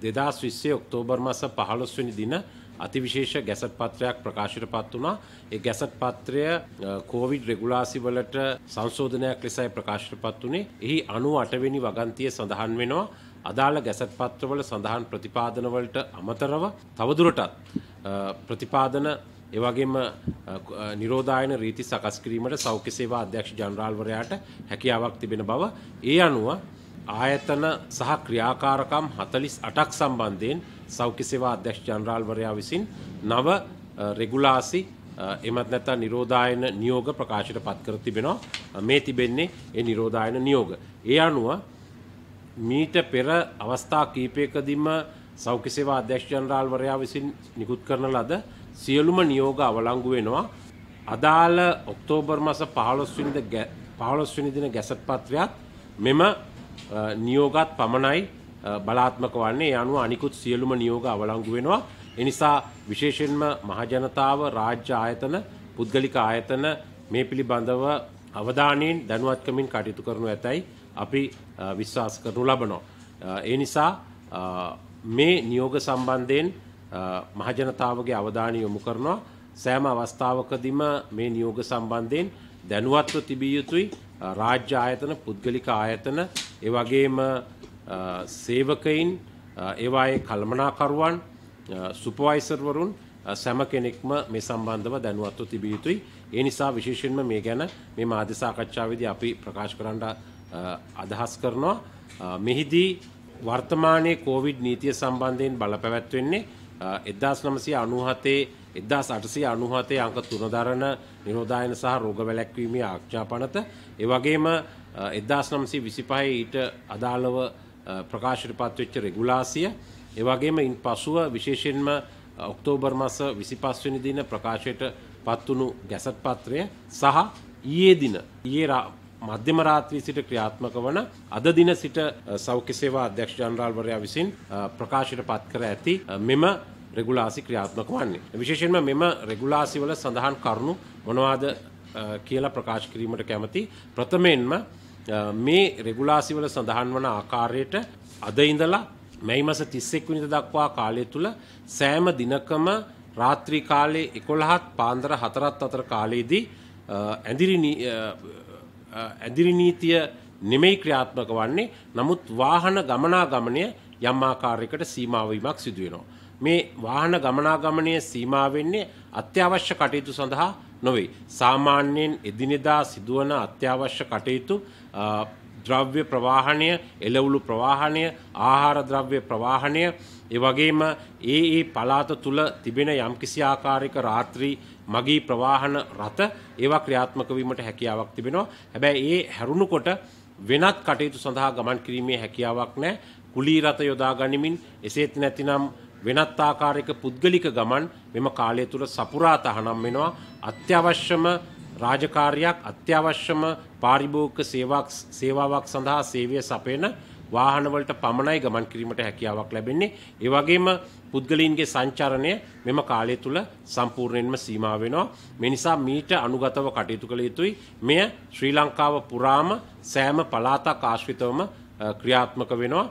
දෙදස් විස්සේ ඔක්තෝබර් මස පහළොස්වනි දින අතිවිශේෂ ගැසට පත්‍රයක් ප්‍රකාශයට පත් වුණා ඒ ගැසට පත්‍රය කෝවිඩ් රෙගුලාසි වලට සංශෝධනයක් ලෙසයි ප්‍රකාශයට පත් වුණේ එහි අනු අටවෙනි වගන්තිය සඳහන් වෙනවා අදාළ ගැසට පත්‍රවල සඳහන් ප්‍රතිපාදනවලට අමතරව තවදුරටත් ප්‍රතිපාදන එවගේම නිරෝධායන රීති සකස් කිරීමට සෞඛ්‍ය සේවා අධ්‍යක්ෂ ජනරාල්වරයාට හැකියාවක් තිබෙන බව ඒ අනුව ආයතන සහ ක්‍රියාකාරකම් 48ක් සම්බන්ධයෙන් සෞඛ්‍ය සේවා අධ්‍යක්ෂ ජනරාල්වරයා විසින් නව රෙගුලාසි එමත් නැත්නම් නිරෝධායන නියෝග ප්‍රකාශයට පත් කර තිබෙනවා මේ තිබෙන්නේ ඒ නිරෝධායන නියෝග. ඒ අනුව මීට පෙර අවස්ථා කීපයකදීම සෞඛ්‍ය සේවා අධ්‍යක්ෂ ජනරාල්වරයා විසින් නිකුත් කරන ලද සියලුම නියෝග අවලංගු වෙනවා. අදාළ ඔක්තෝබර් මස 15 වෙනිදා 15 වෙනි දින ගැසට් පත්‍රයත් මෙම නියෝගත් පමණයි බලාත්මක වන්නේ යනුව අනිකුත් සියලුම නියෝග අවලංගු වෙනවා. එනිසා විශේෂෙන්ම මහජනතාව රාජ්‍ය ආයතන පුද්ගලික ආයතන මේ පිළිබඳව අවධානයෙන් දැනුවත්කමින් කටයුතු කරනු ඇතැයි අපි විශ්වාස කරනු ලබනෝ. ඒ නිසා මේ නියෝග සම්බන්ධයෙන් මහජනතාවගේ අවධානය යොමු කරනවා සෑම අවස්ථාවකදිම මේ නියෝග සම්බන්ධයෙන් දැනුවත්ව තිබිය යුතුයි රාජ්‍ය ආයතන පුද්ගලික ආයතන ඒ වගේම සේවකයින් ඒවායේ කළමනාකරුවන් සුපවයිසර්වරුන් සැම කෙනෙක්ම මේ සම්බන්ධව දැනුවත්ව තිබිය යුතුයි. ඒ නිසා විශේෂයෙන්ම මේ ගැන මේ මාධ්‍ය සාකච්ඡාවේදී අපි ප්‍රකාශ කරන්න අදහස් කරනවා. මෙහිදී වර්තමානයේ කොවිඩ් නීතිය සම්බන්ධයෙන් බලපැවැත්වෙන්නේ 1997 1897 අංක 3 දරන නිරෝධායන සහ රෝග වැළැක්වීමේ ආඥා පනත ඒ වගේම 1925 ඊට අදාළව ප්‍රකාශයට පත්වෙච්ච රෙගුලාසිය ඒ වගේම ඉන් පසුව විශේෂයෙන්ම ඔක්තෝබර් මාස 25 වෙනි දින ප්‍රකාශයට පත්වුණු ගැසට් පත්‍රය සහ ඊයේ දින ඊයේ මධ්‍යම රාත්‍රී සිට ක්‍රියාත්මක වන අද දින සිට සෞඛ්‍ය සේවා අධ්‍යක්ෂ ජනරාල්වරයා විසින් ප්‍රකාශයට පත් කර ඇති මෙම රෙගුලාසි ක්‍රියාත්මක වන්නේ. විශේෂයෙන්ම මෙම රෙගුලාසිවල සඳහන් කරුණු මොනවාද කියලා ප්‍රකාශ කිරීමට කැමති. ප්‍රථමයෙන්ම මේ රෙගුලාසිවල සඳහන් වන ආකාරයට අද ඉඳලා මැයි මස 31 වෙනිදා දක්වා කාලය තුල සෑම දිනකම රාත්‍රී කාලයේ 11ත් පාන්දර 4ත් අතර කාලයේදී ඇඳිරි ඇඳිරි නීතිය නෙමෙයි ක්‍රියාත්මක වන්නේ නමුත් වාහන ගමනාගමනය යම් ආකාරයකට සීමා වීමක් සිදු වෙනවා. මේ වාහන ගමනාගමනය සීමා වෙන්නේ අත්‍යවශ්‍ය කටයුතු සඳහා නොවේ. සාමාන්‍යයෙන් එදිනෙදා සිදුවන අත්‍යවශ්‍ය කටයුතු ද්‍රව්‍ය ප්‍රවාහණය එළවුළු ප්‍රවාහණය ආහාර ද්‍රව්‍ය ප්‍රවාහණය ඒ වගේම ඒ ඒ පලාත තුල තිබෙන යම්කිසි ආකාරයක රාත්‍රී මගී ප්‍රවාහන රථ ඒවා ක්‍රියාත්මක වීමට හැකියාවක් තිබෙනවා හැබැයි ඒ හැරුණු කොට වෙනත් කටයුතු සඳහා ගමන් කිරීමේ හැකියාවක් නැහැ කුලී රථ යොදා ගනිමින් එසේත් නැතිනම් වෙනත් ආකාරයක පුද්ගලික ගමන් මෙම කාලය තුළ සපුරා තහනම් වෙනවා අත්‍යවශ්‍යම රාජකාරියක් අත්‍යවශ්‍යම පාරිභෝගික සේවාවක් සේවාවක් සඳහා සේවය සපයන වාහනවලට පමණයි ගමන් කිරීමට හැකියාවක් ලැබෙන්නේ. ඒ වගේම පුද්ගලයින්ගේ සංචරණය මෙම කාලය තුල සම්පූර්ණයෙන්ම සීමා වෙනවා. මේ නිසා මීට අනුගතව කටයුතු කළ යුතුයි. මෙය ශ්‍රී ලංකාව පුරාම සෑම පළාතක් ආශ්‍රිතවම ක්‍රියාත්මක වෙනවා.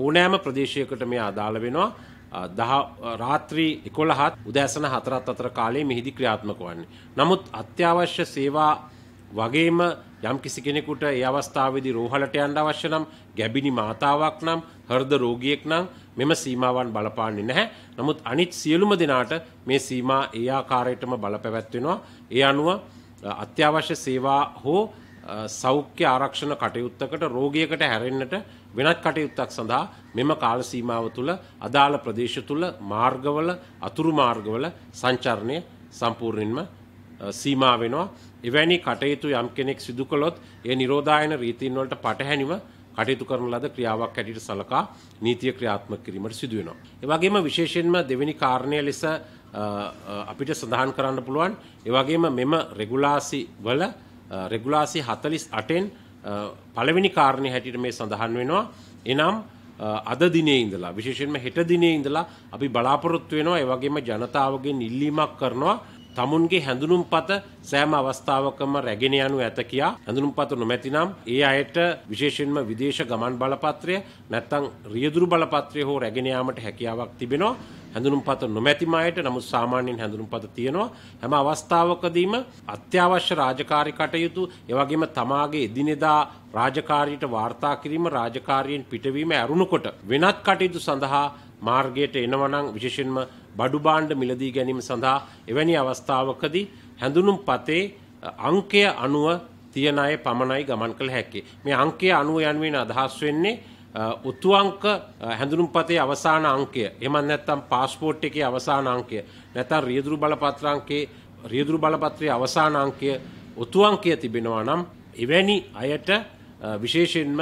ඕනෑම ප්‍රදේශයකට මේ අදාළ වෙනවා. දහ රාත්‍රී එකොළහත් උදෑසන හතරත් අතර කාලේ මෙහිදි ක්‍රියාත්මක වන්නේ. නමුත් අත්‍යවශ්‍ය සේවා වගේම යම් කිසි කෙනෙකුට ඒ අවස්ථාවේදී රෝහලට යන්න අවශ්‍ය නම් ගැබිනි මාතාවක් නම් හෘද රෝගියෙක් නම් මෙම සීමාවන් බලපාන්නේ නැහැ. නමුත් අනිත් සියලුම දෙනාට මේ සීමා ඒ ආකාරයටම බලපැවැත්වෙනවා. ඒ අනුව අත්‍යවශ්‍ය සේවා හෝ සෞඛ්‍ය ආරක්ෂණ කටයුත්තකට රෝගියකට හැරෙන්නට වෙනත් කටයුත්තක් සඳහා මෙම කාල සීමාව තුළ අදාළ ප්‍රදේශ තුළ මාර්ගවල අතුරු මාර්ගවල සංචරණය සම්පූර්ණයෙන්ම සීමා වෙනවා. එවැනි කටයුතු යම් කෙනෙක් සිදු කළොත් ඒ නිරෝධායන රීතීන් වලට පටහැනිව කටයුතු කරන ලද ක්‍රියාවක් හැටියට සලකා නීතිය ක්‍රියාත්මක කිරීමට සිදු වෙනවා. ඒ වගේම විශේෂයෙන්ම දෙවෙනි කාරණය ලෙස අපිට සඳහන් කරන්න පුළුවන් ඒ වගේම මෙම රෙගුලාසි වල රෙගුලාසි 48න් පළවෙනි කාරණය හැටියට මේ සඳහන් වෙනවා එනම් අද දිනේ ඉඳලා විශේෂයෙන්ම හෙට දිනේ ඉඳලා අපි බලාපොරොත්තු වෙනවා ඒ වගේම ජනතාවගෙන් ඉල්ලීමක් කරනවා තමුන්ගේ හැඳුනුම්පත සෑම අවස්ථාවකම රැගෙන යනු ඇත කියා හැඳුනුම්පත නොමැතිනම් ඒ අයට විශේෂයෙන්ම විදේශ ගමන් බලපත්‍රය නැත්නම් රියදුරු බලපත්‍රය හෝ රැගෙන යාමට හැකියාවක් තිබෙනවා හැඳුනුම්පත නොමැතිම අයට නමුත් සාමාන්‍යයෙන් හැඳුනුම්පත තියෙනවා හැම අවස්ථාවකදීම අත්‍යවශ්‍ය රාජකාරී කටයුතු ඒ වගේම තමාගේ එදිනෙදා රාජකාරියට වාර්තා කිරීම රාජකාරියෙන් පිටවීම ඇරුණකොට වෙනත් කටයුතු සඳහා මාර්ගයට එනවනම් විශේෂයෙන්ම බඩු භාණ්ඩ මිලදී ගැනීම සඳහා එවැනි අවස්ථාවකදී හැඳුනුම් පතේ අංකය අනුව තියන අය පමණයි ගමන් කළ හැක්කේ. මේ අංකය අනුව යනුවෙන් අදහස් වෙන්නේ උතු අංක හැඳුනුම්පතේ අවසාන අංකය. එහෙමත් නැත්නම් પાස්පෝර්ට් එකේ අවසාන අංකය. නැත්නම් රියදුරු බලපත්‍රාංකේ රියදුරු බලපත්‍රයේ අවසාන අංකය උතු අංකය තිබෙනවා නම් එවැනි අයට විශේෂයෙන්ම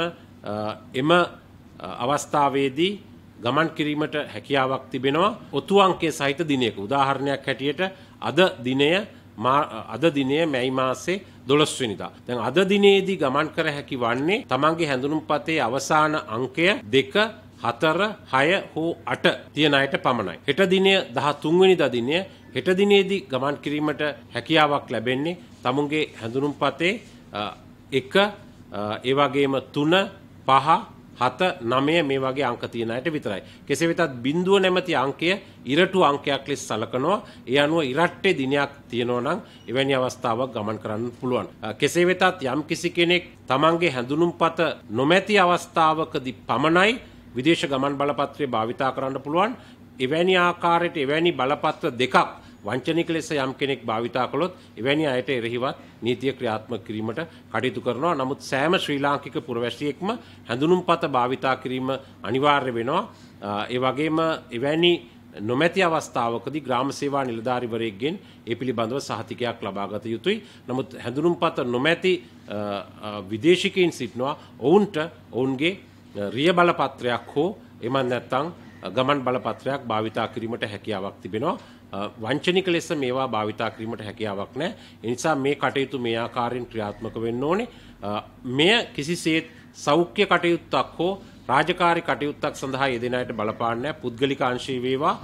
එම අවස්ථාවේදී ගමන් කිරීමට හැකියාවක් තිබෙනවා ඔතු අංකේ සහිත දිනයක උදාහරණයක් හැටියට අද දිනය අද දිනය මැයි මාසේ දොළස්වනිදා. දැන් අද දිනේදී ගමන් කර හැකි වන්නේ තමන්ගේ හැඳුනුම් පතේ අවසාන අංකය දෙක හතර හය හෝ අට තියෙන අයට පමණයි. හෙට දිනය දහ තුන්වනි දදිනය හෙට දිනේදී ගමන් කිරීමට හැකියාවක් ලැබෙන්නේ තමුන්ගේ හැඳුනුම් පතේ එක ඒවගේම තුන පහ හත නමය මේ වගේ අංක තියෙන අයට විතරයි. කෙසේ වෙතත් බිඳුව නැමැති අංකය ඉරටු අංකයක් ලෙස සලකනවා. ඒ අනුව ඉරට්ටේ දිනයක් තියෙනවා නම් එවැනි අවස්ථාවක් ගමන් කරන්න පුළුවන්. කෙසේ වෙතත් යම් කිසි කෙනෙක් තමන්ගේ හැඳුනුම්පත නොමැති අවස්ථාවකදී පමණයි විදේශ ගමන් බලපත්‍රය භාවිතා කරන්න පුළුවන්. එවැනි ආකාරයට එවැනි බලපත්‍ර දෙකක් වංචනික ලෙස යම් කෙනෙක් භාවිතා කළොත් එවැනි අයට එරෙහිවත් නීතිය ක්‍රියාත්මක කිරීමට කටයුතු කරනවා. නමුත් සෑම ශ්‍රී ලාංකික පුරවැසියෙක්ම හැඳුනුම්පත භාවිතා කිරීම අනිවාර්ය වෙනවා. ඒ වගේම එවැනි නොමැති අවස්ථාවකදී ග්‍රාම සේවා නිලධාරිවරයෙක්ගෙන් ඒ පිළිබඳව සහතිකයක් ලබා ගත යුතුයි. නමුත් හැඳුනුම්පත නොමැති විදේශිකයින් සිටිනවා ඔවුන්ට ඔවුන්ගේ රිය බලපත්‍රයක් හෝ එමන් නැත්තම් ගමන් බලපත්‍රයක් භාවිතා කිරීමට හැකියාවක් තිබෙනවා. වංචනික ලෙස මේවා භාවිතා කිරීමට හැකියාවක් නැහැ. ඒ නිසා මේ කටයුතු මේ ආකාරයෙන් ක්‍රියාත්මක වෙන්න ඕනේ. මෙය කිසිසේත් සෞඛ්‍ය කටයුත්තක් හෝ රාජකාරී කටයුත්තක් සඳහා යෙදෙන අයට බලපාන්නේ පුද්ගලික අංශයේ වේවා,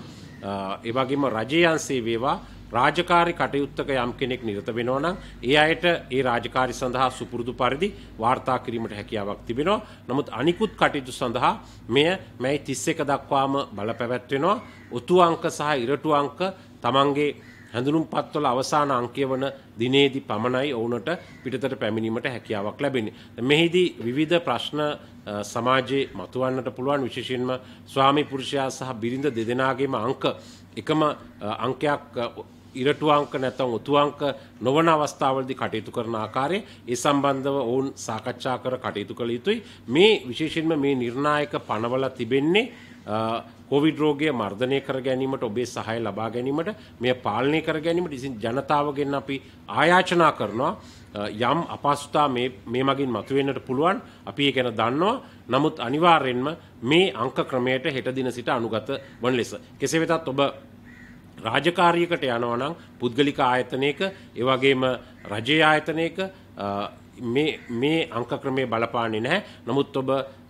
ඒ වගේම රජයේ අංශයේ වේවා රාජකාරි කටයුත්තක යම් කෙනෙක් නිරත වෙනවා නම් ඒ අයට ඒ රාජකාරි සඳහා සුපුරුදු පරිදි වාර්තා කිරීමට හැකියාවක් තිබෙනවා. නමුත් අනිකුත් කටයුතු සඳහා මෙය මැයි 31 දක්වාම බලපැවැත්වෙනවා. ඔතු අංක සහ ඉරටු අංක තමන්ගේ හැඳුනුම්පත්වල අවසාන අංකය වන දිනේදී පමණයි ඔවුනට පිටතට පැමිණීමට හැකියාවක් ලැබෙන්නේ. මෙහිදී විවිධ ප්‍රශ්න සමාජයේ මතුවන්නට පුළුවන් විශේෂයෙන්ම ස්වාමි පුරුෂයා සහ බිරිඳ දෙදෙනාගේම අංක එකම අංකයක් ඉරටු අංක නැතම් උතු අංක නොවන අවස්ථාවලදී කටයුතු කරන ආකාරය ඒ සම්බන්ධව ඔවුන් සාකච්ඡා කර කටයුතු කළ යුතුයි මේ විශේෂයෙන්ම මේ නිර්ණායක පනවල තිබෙන්නේ කොවිඩ් රෝගය මර්ධනය කර ගැනීමට ඔබේ සහය ලබා ගැනීමට මේ පාලනය කර ගැනීමට ඉසින් ජනතාවගෙන් අපි ආයාචනා කරනවා යම් අපහසුතා මේ මගින් මතුවෙන්නට පුළුවන් අපි ඒ ගැන දන්නවා නමුත් අනිවාර්යෙන්ම මේ අංක ක්‍රමයට හෙට දින සිට අනුගත වන ලෙස කෙසේ වෙතත් ඔබ රාජකාරියකට යනවා නම් පුද්ගලික ආයතනයක ඒ වගේම රජයේ ආයතනයක මේ මේ අංක ක්‍රමය බලපාන්නේ නැහැ. නමුත් ඔබ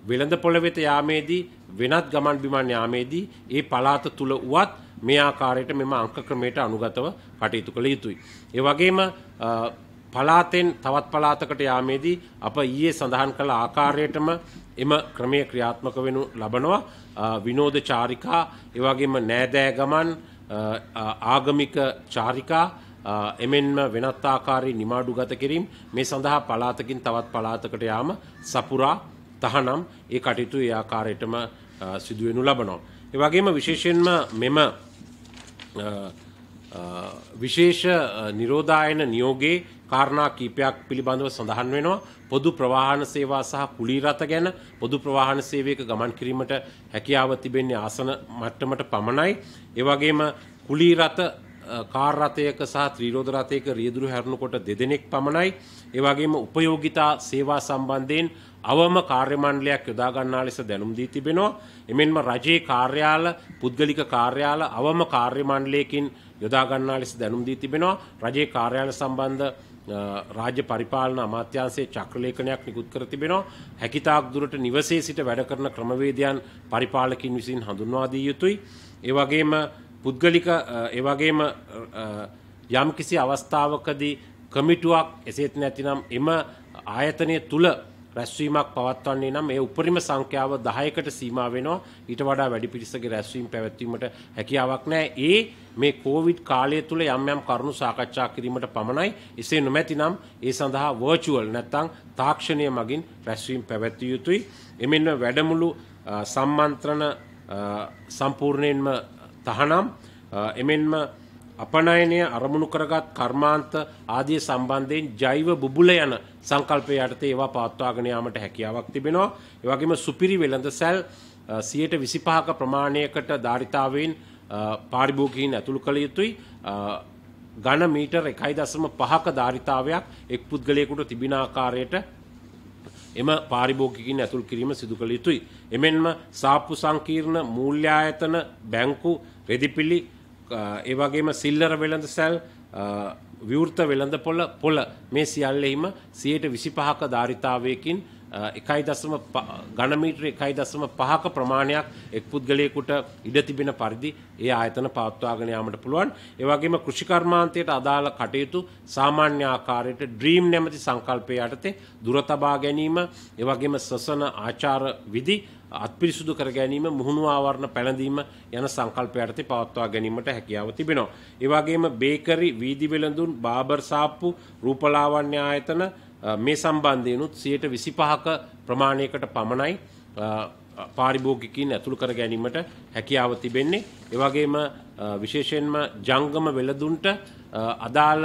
වෙළඳ පොළ වෙත යාමේදී වෙනත් ගමන් බිමන් යාමේදී ඒ පළාත තුල උවත් මේ ආකාරයට මෙම අංක ක්‍රමයට අනුගතව කටයුතු කළ යුතුයි. ඒ වගේම පලාතෙන් තවත් පලාතකට යාමේදී අප ඊයේ සඳහන් කළ ආකාරයටම එම ක්‍රමය ක්‍රියාත්මක වෙනු ලබනවා විනෝද චාරිකා එවැගේම නෑදෑ ගමන් ආගමික චාරිකා එමෙන්ම වෙනත් ආකාරයේ නිමාඩු ගත කිරීම මේ සඳහා පලාතකින් තවත් පලාතකට යාම සපුරා තහනම් ඒ කටයුතු ඒ ආකාරයටම සිදුවෙනු ලබනවා. ඒ වගේම විශේෂයෙන්ම මෙම විශේෂ නිරෝධායන නියෝගේ කාරණා කීපයක් පිළිබඳව සඳහන් වෙනවා පොදු ප්‍රවාහන සේවා සහ කුලී රථ ගැන පොදු ප්‍රවාහන සේවයක ගමන් කිරීමට හැකියාව තිබෙන්නේ ආසන මට්ටමට පමණයි ඒ වගේම කුලී රථ කාර් රථයක සහ ත්‍රිරෝධ රථයක රියදුරු හැරුණකොට දෙදෙනෙක් පමණයි. ඒ වගේම උපයෝගිතා සේවා සම්බන්ධයෙන් අවම කාර්ය මණ්ඩලයක් යොදා ගන්නා ලෙස දැනුම් දී තිබෙනවා. එමෙන්ම රජයේ කාර්යාල, පුද්ගලික කාර්යාල අවම කාර්ය මණ්ඩලයකින් යොදා ගන්නා ලෙස දැනුම් දී තිබෙනවා. රජයේ කාර්යාල සම්බන්ධ රාජ්‍ය පරිපාලන අමාත්‍යාංශයේ චක්‍රලේඛනයක් නිකුත් කර තිබෙනවා. හැකිතාක් දුරට නිවසේ සිට වැඩ කරන ක්‍රමවේදයන් පරිපාලකින් විසින් හඳුන්වා දිය යුතුයි. ඒ වගේම පුද්ගලික ඒ වගේම යම් කිසි අවස්ථාවකදී කමිටුවක් එසේත් නැතිනම් එම ආයතනය තුල රැස්වීමක් පවත්වන්නේ නම් ඒ උපරිම සංඛ්‍යාව 10කට සීමා වෙනවා ඊට වඩා වැඩි පිරිසකගේ රැස්වීම පැවැත්වීමට හැකියාවක් නැහැ ඒ මේ කෝවිඩ් කාලය තුල යම් යම් කරුණු සාකච්ඡා කිරීමට පමණයි එසේ නොමැතිනම් ඒ සඳහා වර්චුවල් නැත්නම් තාක්ෂණීය මගින් රැස්වීම පැවැත්විය යුතුයි එමෙන්න වැඩමුළු සම්මන්ත්‍රණ සම්පූර්ණයෙන්ම තහනම් එමෙන්ම අපනයනය අරමුණු කරගත් කර්මාන්ත ආදී සම්බන්ධයෙන් ජෛව බුබුල යන සංකල්පය යටතේ ඒවා පවත්වාගෙන යාමට හැකියාවක් තිබෙනවා. ඒ වගේම සුපිරි වෙළඳසැල් 125ක ප්‍රමාණයකට ධාරිතාවයෙන් පාරිභෝගිකයින් ඇතුළු කළ යුතුයි. ඝන මීටර 1.5ක ධාරිතාවයක් එක් පුද්ගලයෙකුට තිබෙන ආකාරයට එම පාරිභෝගිකින් ඇතුල් කිරීම සිදු කළ යුතුයි. එමෙන්ම සාප්පු සංකීර්ණ මූල්‍යායතන බැංකු රෙදිපිලි ඒවගේම සිල්ලර වෙළඳ සැල් විවෘත වෙළඳ පොළ පොළ මේ සියල්ලෙහිම සියයට විසි පහක ධාරිතාවයකින් එකයි දසම ගණමීට්‍ර එකයි දසම පහක ප්‍රමාණයක් එක් පුද්ගලයකුට ඉඩ තිබෙන පරිදි ඒ ආයතන පවත්වාගෙන යාමට පුළුවන්. ඒ වගේම කෘෂිකර්මාන්තයට අදාළ කටයුතු සාමාන්‍ය ආකාරයට ඩ්‍රීම් නැමැති සංකල්පය යටතේ දුර තබා ගැනීම, ඒ වගේම සසන ආචාර විදි අත්පිරිසුදු කර ගැනීම මුහුණු ආවරණ පැළඳීම යන සංකල්පය යටතේ පවත්වා ගැනීමට හැකියාව තිබෙනවා. ඒ වගේම බේකරි, වීදි වෙළඳුන්, බාබර් සාප්පු, රූපලාවන්‍ය ආයතන මේ සම්බන්ධයෙන්ුත් 125ක ප්‍රමාණයකට පමණයි පාරිභෝගිකින් ඇතුළු කර ගැනීමට හැකියාව තිබෙන්නේ. ඒ වගේම විශේෂයෙන්ම ජංගම වෙළඳුන්ට අදාළ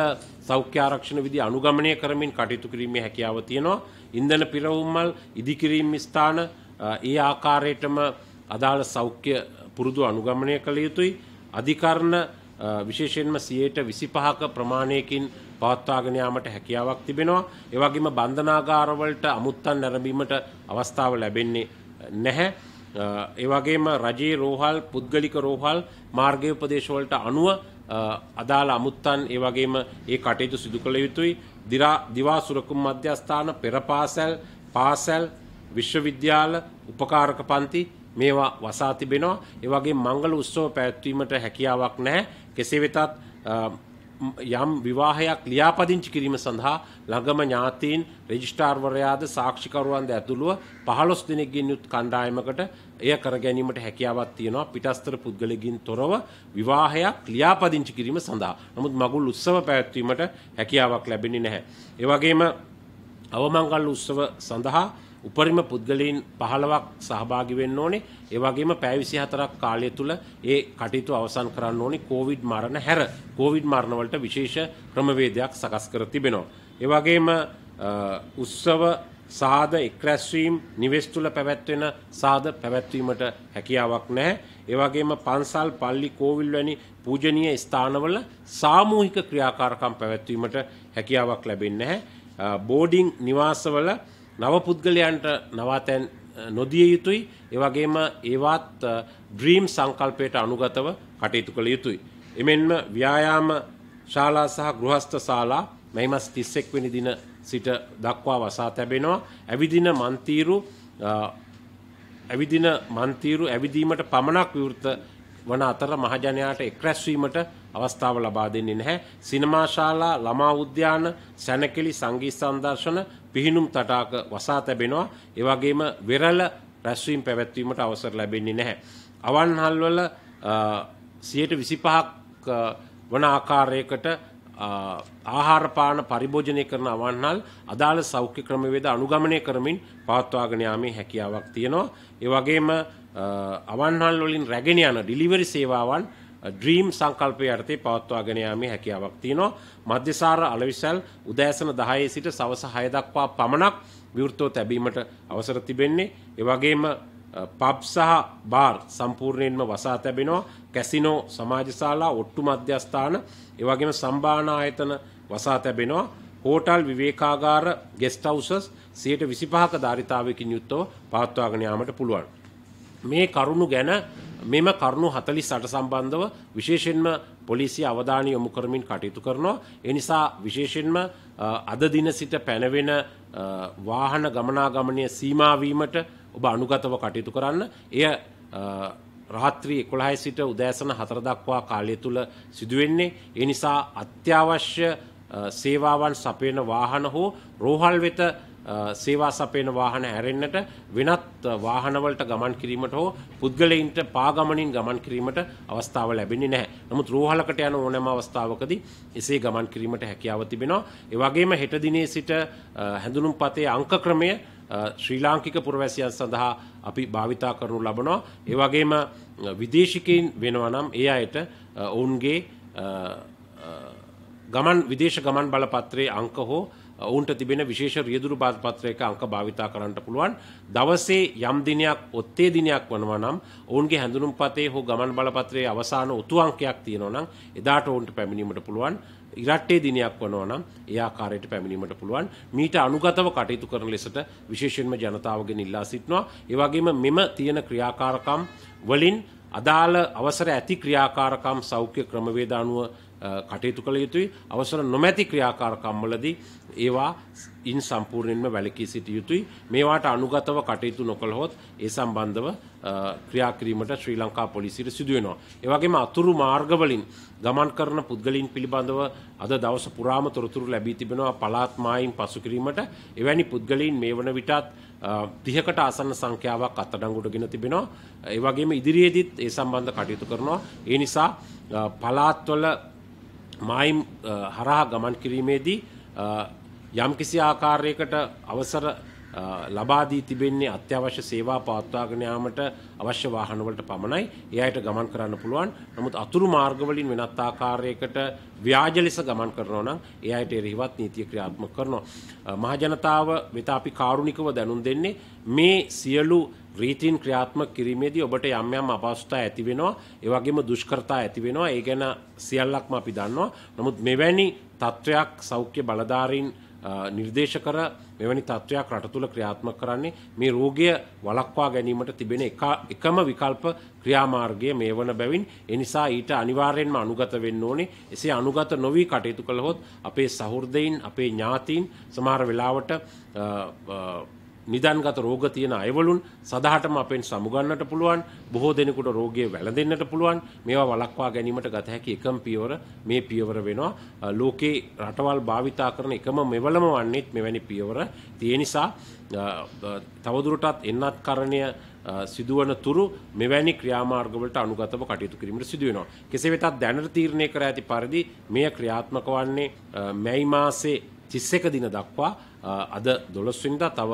සෞඛ්‍ය ආරක්ෂණ විදි අනුගමනය කරමින් කටයුතු කිරීමේ හැකියාව තියෙනවා. ඉන්ධන පිරවුම්මල් ඉදිකිරීම් ස්ථාන ඒ ආකාරයටම අදාළ සෞඛ්‍ය පුරුදු අනුගමනය කළ යුතුයි අධිකරණ විශේෂයෙන්ම සියයට විසිපහක ප්‍රමාණයකින් පවත්වාගෙන යාමට හැකියාවක් තිබෙනවා. ඒ වගේම බන්ධනාගාරවලට අමුත්තන් නැරඹීමට අවස්ථාව ලැබෙන්නේ නැහැ. ඒ වගේම රජයේ රෝහල්, පුද්ගලික රෝහල්, මාර්ගයේ ප්‍රදේශවලට අනුව අදාළ අමුත්තන් ඒ වගේම ඒ කටයුතු සිදු කළ යුතුයි. දිවා සුරකුම් මධ්‍යස්ථාන, පෙරපාසල්, පාසල්, විශ්වවිද්‍යාල උපකාරක පන්ති මේවා වසා තිබෙනවා. ඒ වගේ මංගල උත්සව පැවැත්වීමට හැකියාවක් නැහැ. කෙසේ වෙතත් යම් විවාහයක් ලියාපදිංචි කිරීම සඳහා ළඟම ඥාතීන් රෙජිස්ටාර්වරයාද සාක්ෂිකරුවන්ද ඇතුළුව 15 දිනකින් යුත් කණ්ඩායමකට එය කර ගැනීමට හැකියාවක් තියෙනවා පිටස්තර පුද්ගලයන්ගින් තොරව විවාහයක් ලියාපදිංචි කිරීම සඳහා. නමුත් මගුල් උත්සව පැවැත්වීමට හැකියාවක් ලැබෙන්නේ නැහැ. ඒ වගේම අවමංගල් උත්සව සඳහා උපරිම පුද්ගලයන් පහළවක් සහභාගි වෙන්න ඕනේ. ඒ වගේම පැය 24ක් කාලය තුල ඒ කටයුතු අවසන් කරන්න ඕනේ කොවිඩ් මරණ හැර කොවිඩ් මරණ වලට විශේෂ ක්‍රමවේදයක් සකස් කර තිබෙනවා. ඒ වගේම උත්සව සාද එක්රැස්වීම් නිවෙස් තුල පැවැත්වෙන සාද පැවැත්වීමට හැකියාවක් නැහැ. ඒ වගේම පන්සල්, පල්ලි, කෝවිල් වැනි පූජනීය ස්ථානවල සාමූහික ක්‍රියාකාරකම් පැවැත්වීමට හැකියාවක් ලැබෙන්නේ නැහැ. බෝඩින් නිවාසවල නව පුද්ගලයන්ට නවාතැන් නොදිය යුතුයි ඒවගේම ඒවත් ද්‍රීම් සංකල්පයට අනුගතව කටයුතු කළ යුතුයි. එමෙන්ම ව්‍යායාම ශාලා සහ ගෘහස්ථ සාලා මෙයිමස් තිස්සෙක් වෙනි දින සිට දක්වා වසා තැබෙනවා ඇවිදින මන්තීරු ඇවිදින මන්තීරු ඇවිදීමට පමණක් විවෘත වන අතර මහජනයාට එක්රැස්වීමට අවස්ථාව ලබා දෙන්නේ නැහැ. සිනමා ශාලා, ළමා උද්‍යාන, සැනකෙළි සංගීත සංදර්ශන, පිහිනුම් තටාක වසා තැබෙනවා. ඒ වගේම වෙරළ රැස්වීම් පැවැත්වීමට අවසර ලැබෙන්නේ නැහැ. අවන්හල්වල 125ක් වන ආකාරයකට ආහාර පාන පරිභෝජනය කරන අවන්හල් අදාළ සෞඛ්‍ය ක්‍රමවේද අනුගමනය කරමින් පවත්වාගෙන යාමේ හැකියාවක් තියෙනවා. ඒ වගේම අවන්හල් වලින් රැගෙන යන ඩිලිවරි සේවාවන් ඩ්‍රීම් සංකල්පය යටතේ පවත්වාගෙන යාමේ හැකියාවක් තියෙනවා. මධ්‍යසාර අලවිසල් උදෑසන 10 සිට සවස 6 දක්වා පමණක් විවෘතව තැබීමට අවසර තිබෙන්නේ. ඒ වගේම පබ් සහ බාර් සම්පූර්ණයෙන්ම වසා තැබෙනවා. කැසිනෝ සමාජශාලා ඔට්ටු මධ්‍යස්ථාන ඒ වගේම සම්භාවන ආයතන වසා තැබෙනවා. හෝටල් විවේකාගාර ගෙස්ට් හවුසස් 125ක ධාරිතාවයකින් යුක්තව පවත්වාගෙන යාමට පුළුවන්. මේ කරුණු ගැන මෙම කරුණු හතලි සට සම්බන්ධව විශේෂෙන්ම පොලිසිය අවධානය යොමු කරමින් කටයුතු කරනවා. එනිසා විශේෂෙන්ම අද දින සිට පැනවෙන වාහන ගමනාගමනය සීමාවීමට ඔබ අනුගතව කටයුතු කරන්න. එය රාත්‍රී එකොළහයි සිට උදෑසන හතර දක්වා කාලය තුළ සිදුවෙන්නේ. එනිසා අත්‍යවශ්‍ය සේවාවන් සපයන වාහන හෝ රෝහල් වෙත සේවා සපයන වාහන හැරෙන්නට වෙනත් වාහනවලට ගමන් කිරීමට හෝ පුද්ගලයින්ට පාගමනින් ගමන් කිරීමට අවස්ථාව ලැබෙන්නේ නැහැ. නමුත් රෝහලකට යන ඕනෑම අවස්ථාවකදී එසේ ගමන් කිරීමට හැකියාව තිබෙනවා. ඒ වගේම හෙට දිනේ සිට හැඳුනුම්පතේ අංක ක්‍රමය ශ්‍රී ලාංකික පුරවැසියන් සඳහා අපි භාවිතා කරනු ලබනවා. ඒ වගේම විදේශිකයින් වෙනවා නම් ඒ අයට ඔවුන්ගේ ගමන් විදේශ ගමන් බලපත්‍රයේ අංක හෝ ඔවුන්ට තිබෙන විශේෂ රියදුරු බාධපත්‍රයක අංක භාවිතා කරන්නට පුළුවන් දවසේ යම් දිනයක් ඔත්තේ දිනයක් වනවා නම් ඔවුන්ගේ හැඳුනුම් පතේ හෝ ගමන් බලපත්‍රයේ අවසාන උතු අංකයක් තියෙනවා නම් එදාට ඔවුන්ට පැමිණීමට පුළුවන් ඉරට්ටේ දිනයක් වනවා නම් ඒ ආකාරයට පැමිණීමට පුළුවන් මීට අනුගතව කටයුතු කරන ලෙසට විශේෂයෙන්ම ජනතාවගෙන් ඉල්ලා සිටිනවා ඒ වගේම මෙම තියෙන ක්‍රියාකාරකම් වලින් අදාළ අවසර ඇති ක්‍රියාකාරකම් සෞඛ්‍ය ක්‍රමවේද අනුව කටයුතු කළ යුතුයි අවසර නොමැති ක්‍රියාකාරකම්වලදී ඒවා ඉන් සම්පූර්ණයෙන්ම වැළකී සිටිය යුතුයි මේවාට අනුගතව කටයුතු නොකළහොත් ඒ සම්බන්ධව ක්‍රියාකිරීමට ශ්‍රී ලංකා පොලිසියට සිදු වෙනවා ඒ වගේම අතුරු මාර්ගවලින් ගමන් කරන පුද්ගලයින් පිළිබඳව අද දවස පුරාම තොරතුරු ලැබී තිබෙනවා පළාත් මායින් පසු කිරීමට එවැනි පුද්ගලයින් මේ වන විටත් 30කට ආසන්න සංඛ්‍යාවක් අත්අඩංගුවට ගෙන තිබෙනවා ඒ වගේම ඉදිරියේදීත් ඒ සම්බන්ධ කටයුතු කරනවා ඒ නිසා පළාත්වල මායිම් හරහා ගමන් කිරීමේදී යම් කිසි ආකාරයකට අවසර ලබාදී තිබෙන්නේ අත්‍යවශ්‍ය සේවා පවත්වාගෙන යාමට අවශ්‍ය වාහනවලට පමණයි. ඒ අයට ගමන් කරන්න පුළුවන්. නමුත් අතුරු මාර්ගවලින් වෙනත් ආකාරයකට ව්‍යාජ ලෙස ගමන් කරනවා නම් ඒ අයට එරෙහිවත් නීතිය ක්‍රියාත්මක කරනවා. මහජනතාව වෙත අපි කාරුණිකව දැනුම් දෙන්නේ මේ සියලු රීතින් ක්‍රියාත්මක කිරීමේදී ඔබට යම් යම් අපහසුතා ඇති වෙනවා ඒ වගේම දුෂ්කරතා ඇති වෙනවා ඒ ගැන සියල්ලක්ම අපි දන්නවා නමුත් මෙවැනි තත්වයක් සෞඛ්‍ය බලධාරීන් නිර්දේශ කර මෙවැනි තත්වයක් රට තුළ ක්‍රියාත්මක කරන්නේ මේ රෝගය වළක්වා ගැනීමට තිබෙන එකම විකල්ප ක්‍රියාමාර්ගය මේ වන බැවින් එනිසා ඊට අනිවාර්යෙන්ම අනුගත වෙන්න ඕනේ එසේ අනුගත නොවී කටයුතු කළහොත් අපේ සහෘදයින් අපේ ඥාතීන් සමහර වෙලාවට නිදන්ගත රෝග තියෙන අයවලුන් සදහටම අපෙන් සමුගන්නට පුළුවන් බොහෝ දෙනෙකුට රෝගය වැළඳෙන්නට පුළුවන් මේවා වළක්වා ගැනීමට ගත හැකි එකම පියවර මේ පියවර වෙනවා ලෝකේ රටවල් භාවිතා කරන එකම මෙවලම වන්නේත් මෙවැනි පියවර තිය නිසා තවදුරටත් එන්නත් කරණය සිදුවන තුරු මෙවැනි ක්‍රියාමාර්ගවලට අනුගතව කටයුතු කිරීමට සිදුවෙනවා. කෙසේ වෙතත් දැනට තීරණය කර ඇති පරිදි මෙය ක්‍රියාත්මක වන්නේ මැයි මාසේ තිස්සක දින දක්වා අද දොළොස්වෙන්දා තව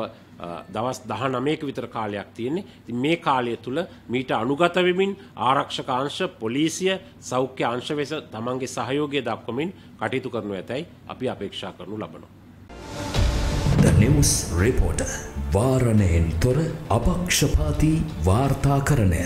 දවස් දහ නමයක විතර කාලයක් තියෙන්නේ ති මේ කාලය තුළ මීට අනුගතවෙමින් ආරක්ෂක අංශ පොලිසිය සෞඛ්‍ය අංශ වෙස තමන්ගේ සහයෝගය දක්වමින් කටයුතු කරනු ඇතැයි අපි අපේක්ෂා කරනු ලබනවා. නිවස් රේපෝට වාරණයෙන් තොර අපක්ෂපාති වාර්තා කරණය